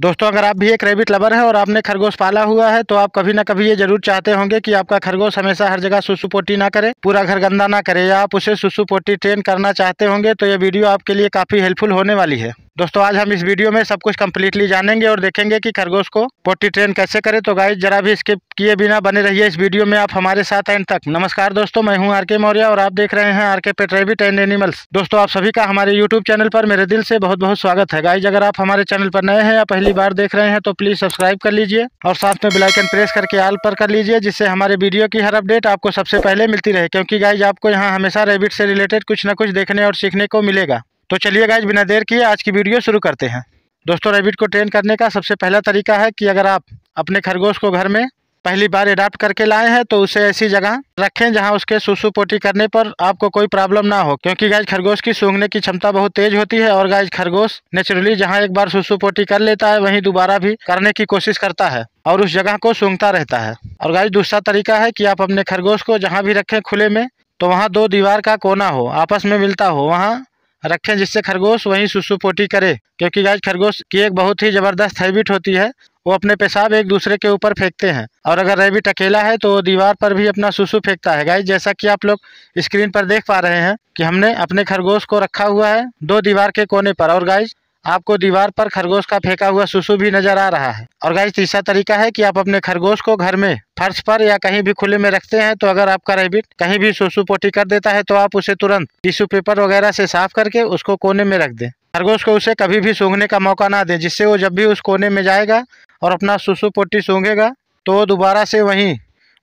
दोस्तों अगर आप भी एक रेबिट लवर हैं और आपने खरगोश पाला हुआ है तो आप कभी ना कभी ये जरूर चाहते होंगे कि आपका खरगोश हमेशा हर जगह सुसु पोटी ना करे पूरा घर गंदा ना करे या आप उसे सुसु पोटी ट्रेन करना चाहते होंगे तो ये वीडियो आपके लिए काफ़ी हेल्पफुल होने वाली है दोस्तों आज हम इस वीडियो में सब कुछ कम्प्लीटली जानेंगे और देखेंगे कि खरगोश को पोटी ट्रेन कैसे करें तो गाइज जरा भी स्किप किए बिना बने रहिए इस वीडियो में आप हमारे साथ एंड तक नमस्कार दोस्तों मैं हूं आरके मौर्य और आप देख रहे हैं आरके पेट्रेविट एंड एनिमल्स दोस्तों आप सभी का हमारे यूट्यूब चैनल पर मेरे दिल से बहुत बहुत स्वागत है गाइज अगर आप हमारे चैनल पर नए हैं या पहली बार देख रहे हैं तो प्लीज सब्सक्राइब कर लीजिए और साथ में बिलाइकन प्रेस करके आल पर कर लीजिए जिससे हमारे वीडियो की हर अपडेट आपको सबसे पहले मिलती रहे क्योंकि गाइज आपको यहाँ हमेशा रेबिट से रिलेटेड कुछ न कुछ देखने और सीखने को मिलेगा तो चलिए गाइज बिना देर किए आज की वीडियो शुरू करते हैं दोस्तों रैबिट को ट्रेन करने का सबसे पहला तरीका है कि अगर आप अपने खरगोश को घर में पहली बार एडाप्ट करके लाए हैं तो उसे ऐसी जगह रखें जहां उसके सुसु पोटी करने पर आपको कोई प्रॉब्लम ना हो क्योंकि गाय खरगोश की सूंघने की क्षमता बहुत तेज होती है और गाय खरगोश नेचुरली जहां एक बार सुसु पोटी कर लेता है वहीं दोबारा भी करने की कोशिश करता है और उस जगह को सूंघता रहता है और गाय दूसरा तरीका है कि आप अपने खरगोश को जहाँ भी रखें खुले में तो वहाँ दो दीवार का कोना हो आपस में मिलता हो वहाँ रखें जिससे खरगोश वहीं सुसुपोटी करे क्योंकि गाय खरगोश की एक बहुत ही ज़बरदस्त हैबिट होती है वो अपने पेशाब एक दूसरे के ऊपर फेंकते हैं और अगर रेबिट अकेला है तो वो दीवार पर भी अपना सुसु फेंकता है गाय जैसा कि आप लोग स्क्रीन पर देख पा रहे हैं कि हमने अपने खरगोश को रखा हुआ है दो दीवार के कोने पर और गाय आपको दीवार पर खरगोश का फेंका हुआ सुसु भी नजर आ रहा है और गाइस तीसरा तरीका है कि आप अपने खरगोश को घर में फर्श पर या कहीं भी खुले में रखते हैं तो अगर आपका रेबिट कहीं भी सुसु पोटी कर देता है तो आप उसे तुरंत टिश्यू पेपर वगैरह से साफ करके उसको कोने में रख दें खरगोश को उसे कभी भी सूंघने का मौका ना दें जिससे वो जब भी उस कोने में जाएगा और अपना सुसु पोटी सूंघेगा तो वो दोबारा से वहीं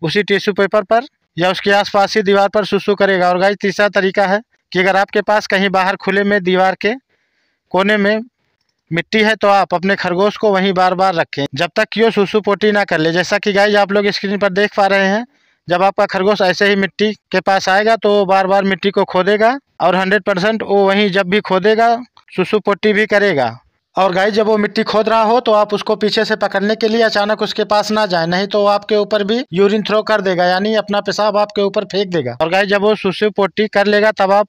उसी टिश्यू पेपर पर या उसके पास ही दीवार पर सुसु करेगा और गाइस तीसरा तरीका है कि अगर आपके पास कहीं बाहर खुले में दीवार के कोने में मिट्टी है तो आप अपने खरगोश को वहीं बार बार रखें जब तक कि वो सुसु पोटी ना कर ले जैसा कि गाय आप लोग स्क्रीन पर देख पा रहे हैं जब आपका खरगोश ऐसे ही मिट्टी के पास आएगा तो वो बार बार मिट्टी को खोदेगा और हंड्रेड परसेंट वो वहीं जब भी खोदेगा सुसु पोटी भी करेगा और गाय जब वो मिट्टी खोद रहा हो तो आप उसको पीछे से पकड़ने के लिए अचानक उसके पास ना जाए नहीं तो वो आपके ऊपर भी यूरिन थ्रो कर देगा यानी अपना पेशाब आपके ऊपर फेंक देगा और गाय जब वो सुसु पोटी कर लेगा तब आप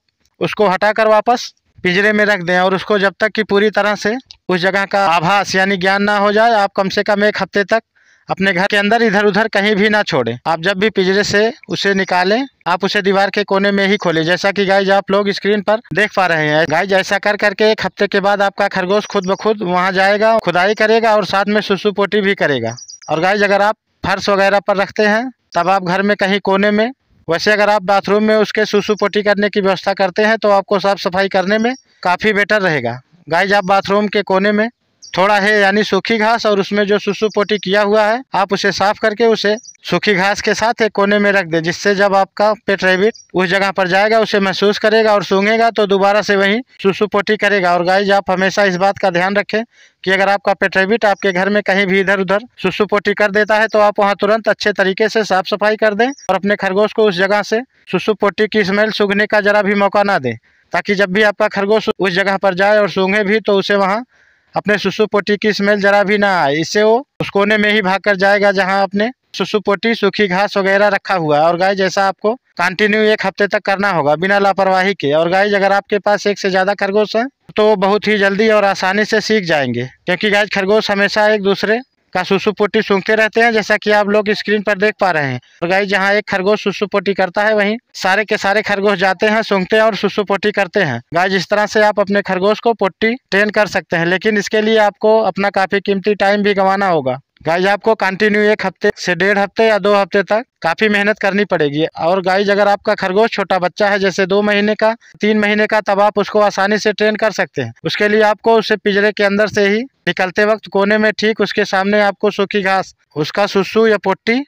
उसको हटा कर वापस पिंजरे में रख दें और उसको जब तक कि पूरी तरह से उस जगह का आभास यानी ज्ञान ना हो जाए आप कम से कम एक हफ्ते तक अपने घर के अंदर इधर उधर कहीं भी ना छोड़ें आप जब भी पिंजरे से उसे निकालें आप उसे दीवार के कोने में ही खोलें जैसा कि गाय आप लोग स्क्रीन पर देख पा रहे हैं गाय जैसा कर करके एक हफ्ते के बाद आपका खरगोश खुद ब खुद वहाँ जाएगा खुदाई करेगा और साथ में सुसुपोटी भी करेगा और गाय अगर आप फर्श वगैरह पर रखते हैं तब आप घर में कहीं कोने में वैसे अगर आप बाथरूम में उसके सुसु पोटी करने की व्यवस्था करते हैं तो आपको साफ़ सफाई करने में काफ़ी बेटर रहेगा गाइज आप बाथरूम के कोने में थोड़ा है यानी सूखी घास और उसमें जो सुसु पोटी किया हुआ है आप उसे साफ़ करके उसे सूखी घास के साथ एक कोने में रख दें जिससे जब आपका पेट रेबिट उस जगह पर जाएगा उसे महसूस करेगा और सूंघेगा तो दोबारा से वहीं सुसुपोटी पोटी करेगा और गाइज आप हमेशा इस बात का ध्यान रखें कि अगर आपका पेट रेबिट आपके घर में कहीं भी इधर उधर सुसुपोटी पोटी कर देता है तो आप वहाँ तुरंत अच्छे तरीके से साफ सफाई कर दें और अपने खरगोश को उस जगह से सुसुपोटी पोटी की स्मेल सूंघने का जरा भी मौका ना दें ताकि जब भी आपका खरगोश उस जगह पर जाए और सूंघे भी तो उसे वहाँ अपने सुसुपोटी की स्मेल जरा भी ना आए इससे वो उस कोने में ही भाग कर जाएगा जहाँ आपने सुसुपोटी सूखी घास वगैरह रखा हुआ है और गाय जैसा आपको कंटिन्यू एक हफ्ते तक करना होगा बिना लापरवाही के और गाय अगर आपके पास एक से ज़्यादा खरगोश है तो बहुत ही जल्दी और आसानी से सीख जाएंगे क्योंकि गाय खरगोश हमेशा एक दूसरे का सुसुपोटी सूंघते रहते हैं जैसा कि आप लोग स्क्रीन पर देख पा रहे हैं और तो गाइस जहाँ एक खरगोश सुसुपोटी करता है वहीं सारे के सारे खरगोश जाते हैं सूंघते हैं और सुसुपोटी करते हैं गाइस जिस तरह से आप अपने खरगोश को पोटी ट्रेन कर सकते हैं लेकिन इसके लिए आपको अपना काफी कीमती टाइम भी गंवाना होगा गाइज आपको कंटिन्यू एक हफ्ते से डेढ़ हफ्ते या दो हफ्ते तक काफ़ी मेहनत करनी पड़ेगी और गाइज अगर आपका खरगोश छोटा बच्चा है जैसे दो महीने का तीन महीने का तब आप उसको आसानी से ट्रेन कर सकते हैं उसके लिए आपको उसे पिंजरे के अंदर से ही निकलते वक्त कोने में ठीक उसके सामने आपको सूखी घास उसका सुसु या पोटी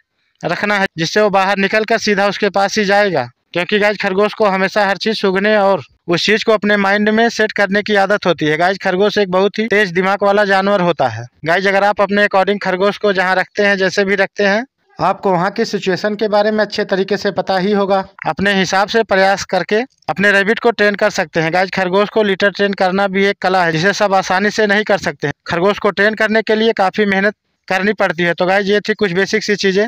रखना है जिससे वो बाहर निकल कर सीधा उसके पास ही जाएगा क्योंकि गाइज खरगोश को हमेशा हर चीज़ सूखने और उस चीज को अपने माइंड में सेट करने की आदत होती है गाइज खरगोश एक बहुत ही तेज दिमाग वाला जानवर होता है गाइज अगर आप अपने अकॉर्डिंग खरगोश को जहाँ रखते हैं जैसे भी रखते हैं आपको वहाँ की सिचुएशन के बारे में अच्छे तरीके से पता ही होगा अपने हिसाब से प्रयास करके अपने रेबिट को ट्रेन कर सकते हैं गाइज खरगोश को लीटर ट्रेन करना भी एक कला है जिसे सब आसानी से नहीं कर सकते खरगोश को ट्रेन करने के लिए काफ़ी मेहनत करनी पड़ती है तो गाइज ये थी कुछ बेसिक सी चीज़ें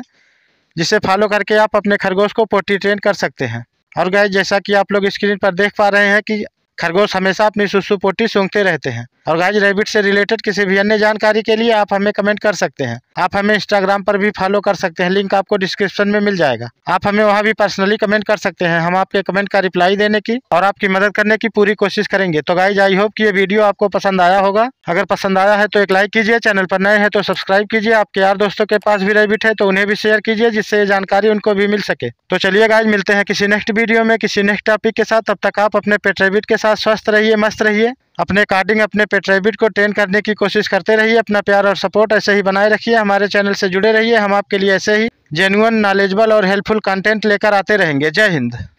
जिसे फॉलो करके आप अपने खरगोश को पोटी ट्रेन कर सकते हैं और गए जैसा कि आप लोग स्क्रीन पर देख पा रहे हैं कि खरगोश हमेशा अपनी सुसुपोटी सूंघते रहते हैं और गाइज रैबिट से रिलेटेड किसी भी अन्य जानकारी के लिए आप हमें कमेंट कर सकते हैं आप हमें इंस्टाग्राम पर भी फॉलो कर सकते हैं लिंक आपको डिस्क्रिप्शन में मिल जाएगा आप हमें वहाँ भी पर्सनली कमेंट कर सकते हैं हम आपके कमेंट का रिप्लाई देने की और आपकी मदद करने की पूरी कोशिश करेंगे तो गाइज आई होप की ये वीडियो आपको पसंद आया होगा अगर पसंद आया है तो एक लाइक कीजिए चैनल पर नए हैं तो सब्सक्राइब कीजिए आपके यार दोस्तों के पास भी रेबिट है तो उन्हें भी शेयर कीजिए जिससे ये जानकारी उनको भी मिल सके तो चलिए गाइज मिलते हैं किसी नेक्स्ट वीडियो में किसी नेक्स्ट टॉपिक के साथ तब तक आप अपने पेट रेबिट के साथ साथ स्वस्थ रहिए मस्त रहिए अपने कार्डिंग अपने पेट्रेबिट को ट्रेन करने की कोशिश करते रहिए अपना प्यार और सपोर्ट ऐसे ही बनाए रखिए हमारे चैनल से जुड़े रहिए हम आपके लिए ऐसे ही जेन्यून नॉलेजबल और हेल्पफुल कंटेंट लेकर आते रहेंगे जय हिंद